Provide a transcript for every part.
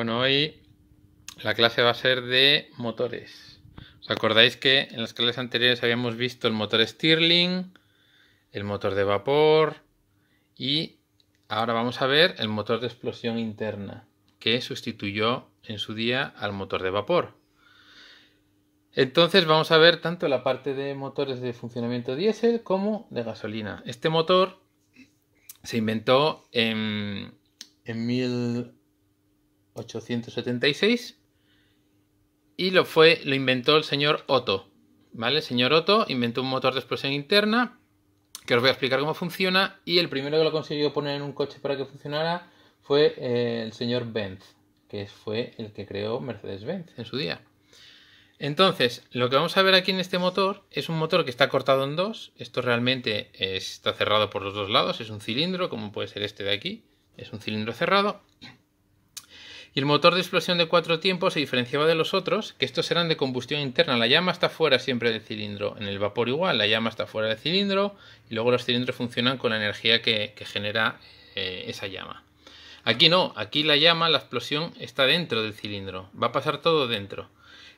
Bueno, hoy la clase va a ser de motores. ¿Os acordáis que en las clases anteriores habíamos visto el motor Stirling, el motor de vapor y ahora vamos a ver el motor de explosión interna que sustituyó en su día al motor de vapor. Entonces vamos a ver tanto la parte de motores de funcionamiento diésel como de gasolina. Este motor se inventó en, en 876 y lo fue lo inventó el señor Otto, ¿vale? El señor Otto inventó un motor de explosión interna que os voy a explicar cómo funciona y el primero que lo consiguió poner en un coche para que funcionara fue eh, el señor Benz, que fue el que creó Mercedes-Benz en su día. Entonces, lo que vamos a ver aquí en este motor es un motor que está cortado en dos. Esto realmente está cerrado por los dos lados, es un cilindro, como puede ser este de aquí. Es un cilindro cerrado. Y el motor de explosión de cuatro tiempos se diferenciaba de los otros, que estos eran de combustión interna. La llama está fuera siempre del cilindro. En el vapor igual, la llama está fuera del cilindro y luego los cilindros funcionan con la energía que, genera eh, esa llama. Aquí no, aquí la llama, la explosión está dentro del cilindro, va a pasar todo dentro.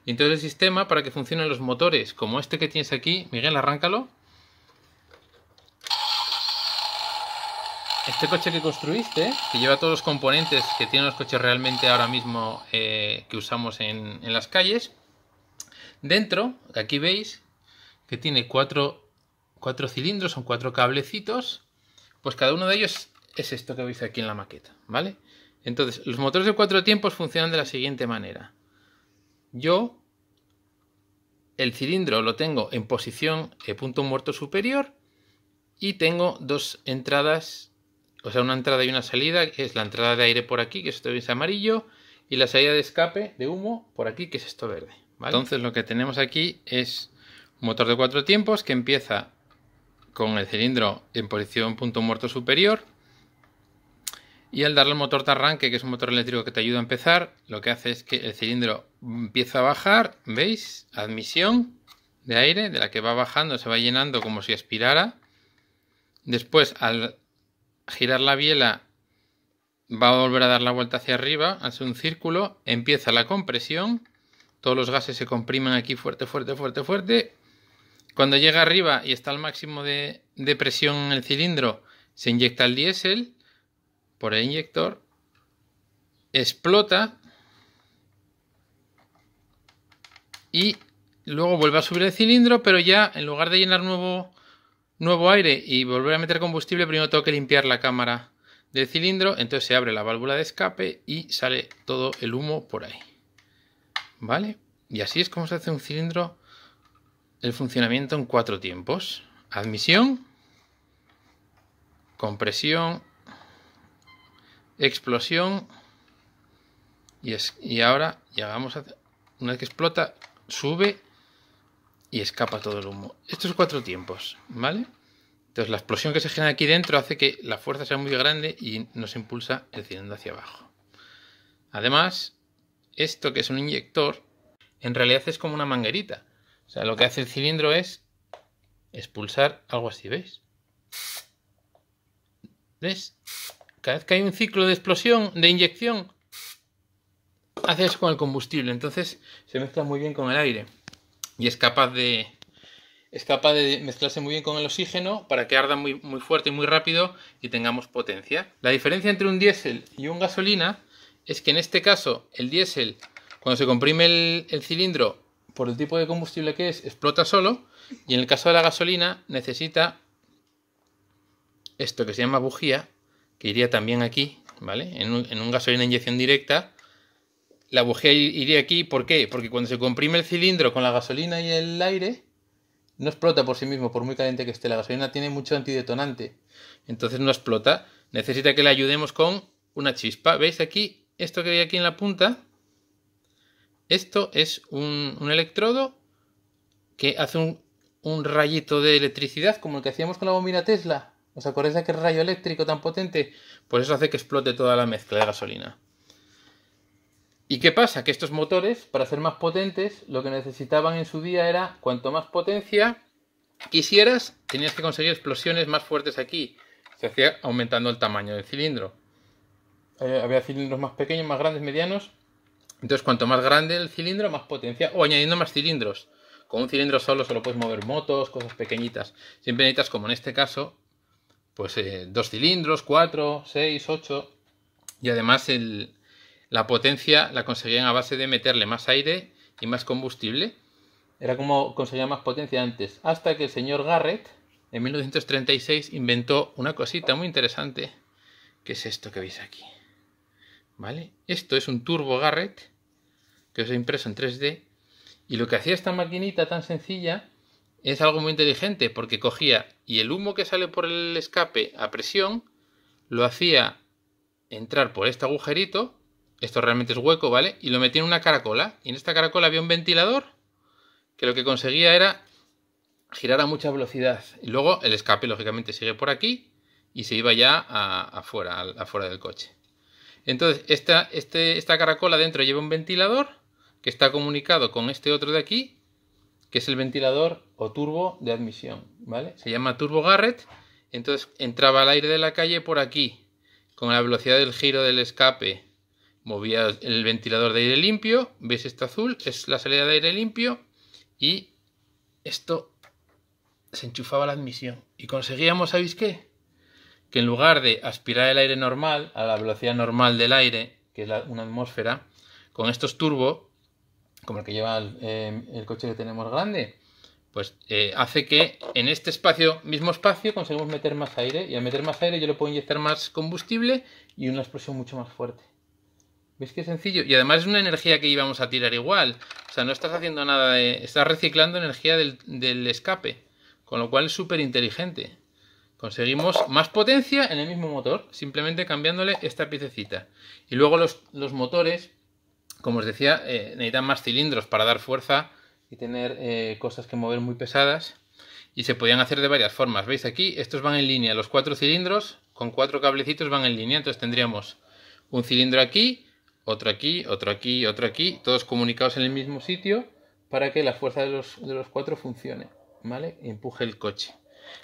entonces el sistema para que funcionen los motores, como este que tienes aquí, Miguel, arráncalo. Este coche que construiste, que lleva todos los componentes que tienen los coches realmente ahora mismo eh, que usamos en, las calles, dentro, aquí veis que tiene cuatro, cuatro cilindros, son cuatro cablecitos, pues cada uno de ellos es esto que veis aquí en la maqueta, ¿vale? Entonces, los motores de cuatro tiempos funcionan de la siguiente manera. Yo el cilindro lo tengo en posición eh, punto muerto superior y tengo dos entradas o sea, una entrada y una salida, que es la entrada de aire por aquí, que esto es amarillo, y la salida de escape de humo por aquí, que es esto verde. Entonces lo que tenemos aquí es un motor de cuatro tiempos que empieza con el cilindro en posición punto muerto superior, y al darle el motor de arranque, que es un motor eléctrico que te ayuda a empezar, lo que hace es que el cilindro empieza a bajar, ¿veis? Admisión de aire, de la que va bajando, se va llenando como si aspirara. Después, al girar la biela, va a volver a dar la vuelta hacia arriba, hace un círculo, empieza la compresión, todos los gases se comprimen aquí fuerte, fuerte, fuerte, fuerte. Cuando llega arriba y está al máximo de, presión en el cilindro, se inyecta el diésel por el inyector, explota y luego vuelve a subir el cilindro, pero ya en lugar de llenar nuevo nuevo aire y volver a meter combustible, primero tengo que limpiar la cámara del cilindro, entonces se abre la válvula de escape y sale todo el humo por ahí. ¿Vale? Y así es como se hace un cilindro, el funcionamiento en cuatro tiempos. Admisión, compresión, explosión y, es, y ahora llegamos a... Una vez que explota, sube y escapa todo el humo. Estos cuatro tiempos, ¿vale? Entonces la explosión que se genera aquí dentro hace que la fuerza sea muy grande y nos impulsa el cilindro hacia abajo. Además, esto que es un inyector, en realidad es como una manguerita. O sea, lo que hace el cilindro es expulsar algo así, ¿veis? ¿Ves? Cada vez que hay un ciclo de explosión, de inyección, haces con el combustible. Entonces se mezcla muy bien con el aire y es capaz de es capaz de mezclarse muy bien con el oxígeno para que arda muy, fuerte y muy rápido y tengamos potencia. La diferencia entre un diésel y un gasolina es que en este caso el diésel, cuando se comprime el, cilindro por el tipo de combustible que es, explota solo y en el caso de la gasolina necesita esto que se llama bujía, que iría también aquí, ¿vale? En un, en de inyección directa la bujía iría aquí. ¿Por qué? Porque cuando se comprime el cilindro con la gasolina y el aire, no explota por sí mismo, por muy caliente que esté. La gasolina tiene mucho antidetonante. Entonces no explota. Necesita que le ayudemos con una chispa. ¿Veis aquí? Esto que hay aquí en la punta. Esto es un, electrodo que hace un, un, rayito de electricidad, como el que hacíamos con la bombina Tesla. ¿Os acordáis de aquel rayo eléctrico tan potente? Pues eso hace que explote toda la mezcla de gasolina. ¿Y qué pasa? Que estos motores, para ser más potentes, lo que necesitaban en su día era cuanto más potencia quisieras, tenías que conseguir explosiones más fuertes aquí. Se hacía aumentando el tamaño del cilindro. Eh, había cilindros más pequeños, más grandes, medianos. Entonces, cuanto más grande el cilindro, más potencia. O añadiendo más cilindros. Con un cilindro solo solo puedes mover motos, cosas pequeñitas. Siempre necesitas, como en este caso, pues eh, dos cilindros, cuatro, seis, ocho. Y además el, la potencia la conseguían a base de meterle más aire y más combustible. Era como conseguía más potencia antes. Hasta que el señor Garrett, en 1936, inventó una cosita muy interesante. que es esto que veis aquí? ¿Vale? Esto es un turbo Garrett que os he impreso en 3D. Y lo que hacía esta maquinita tan sencilla es algo muy inteligente porque cogía y el humo que sale por el escape a presión lo hacía entrar por este agujerito esto realmente es hueco, ¿vale? Y lo metí en una caracola. Y en esta caracola había un ventilador que lo que conseguía era girar a mucha velocidad. Y luego el escape, lógicamente, sigue por aquí y se iba ya afuera, afuera del coche. Entonces, esta, este, esta caracola dentro lleva un ventilador que está comunicado con este otro de aquí, que es el ventilador o turbo de admisión, ¿vale? Se llama Turbo Garrett. Entonces, entraba el aire de la calle por aquí, con la velocidad del giro del escape movía el ventilador de aire limpio, veis este azul, es la salida de aire limpio y esto se enchufaba la admisión. Y conseguíamos, ¿sabéis qué? Que en lugar de aspirar el aire normal, a la velocidad normal del aire, que es una atmósfera, con estos turbos, como el que lleva em, el, coche que tenemos grande, pues eh, hace que en este espacio, mismo espacio, conseguimos meter más aire. Y al meter más aire yo le puedo inyectar más combustible y una explosión mucho más fuerte. ¿Veis que sencillo? Y además es una energía que íbamos a tirar igual. O sea, no estás haciendo nada de... Estás reciclando energía del, escape. Con lo cual es súper inteligente. Conseguimos más potencia en el mismo motor, simplemente cambiándole esta piececita. Y luego los, motores, como os decía, eh, necesitan más cilindros para dar fuerza y tener eh, cosas que mover muy pesadas. Y se podían hacer de varias formas. ¿Veis aquí? Estos van en línea. Los cuatro cilindros con cuatro cablecitos van en línea. Entonces tendríamos un cilindro aquí, otro aquí, otro aquí, otro aquí, todos comunicados en el mismo sitio para que la fuerza de los, de los cuatro funcione, ¿vale? empuje el coche.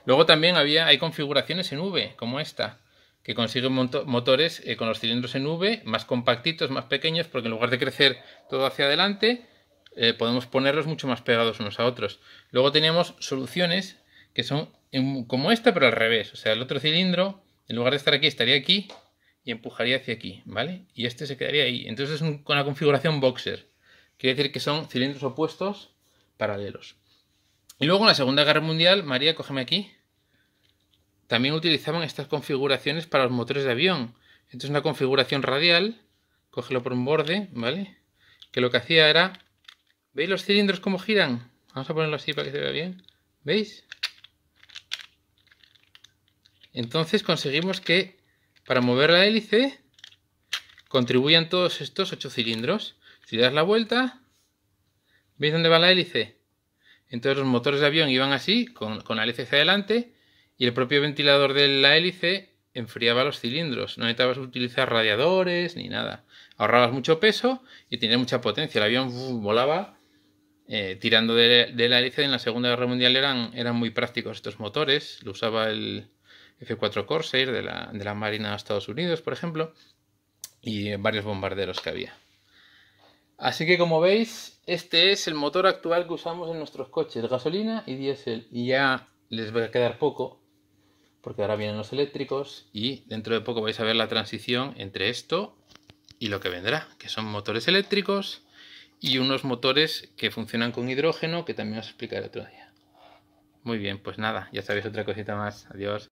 Luego también había, hay configuraciones en V, como esta, que consiguen motores eh, con los cilindros en V, más compactitos, más pequeños, porque en lugar de crecer todo hacia adelante, eh, podemos ponerlos mucho más pegados unos a otros. Luego tenemos soluciones que son como esta, pero al revés. O sea, el otro cilindro, en lugar de estar aquí, estaría aquí y empujaría hacia aquí, ¿vale? Y este se quedaría ahí. Entonces es un, la configuración boxer. Quiere decir que son cilindros opuestos paralelos. Y luego en la Segunda Guerra Mundial, María, cógeme aquí, también utilizaban estas configuraciones para los motores de avión. Entonces una configuración radial, cógelo por un borde, ¿vale? Que lo que hacía era... ¿Veis los cilindros cómo giran? Vamos a ponerlo así para que se vea bien. ¿Veis? Entonces conseguimos que para mover la hélice contribuían todos estos ocho cilindros. Si das la vuelta, ¿veis dónde va la hélice? Entonces los motores de avión iban así, con, la hélice hacia adelante, y el propio ventilador de la hélice enfriaba los cilindros. No necesitabas utilizar radiadores ni nada. Ahorrabas mucho peso y tenías mucha potencia. El avión volaba eh, tirando de, la hélice. En la Segunda Guerra Mundial eran, eran muy prácticos estos motores. Lo usaba el, F-4 Corsair de la, Marina de Estados Unidos, por ejemplo, y varios bombarderos que había. Así que como veis, este es el motor actual que usamos en nuestros coches, gasolina y diésel. Y ya les va a quedar poco, porque ahora vienen los eléctricos y dentro de poco vais a ver la transición entre esto y lo que vendrá, que son motores eléctricos y unos motores que funcionan con hidrógeno, que también os explicaré otro día. Muy bien, pues nada, ya sabéis otra cosita más. Adiós.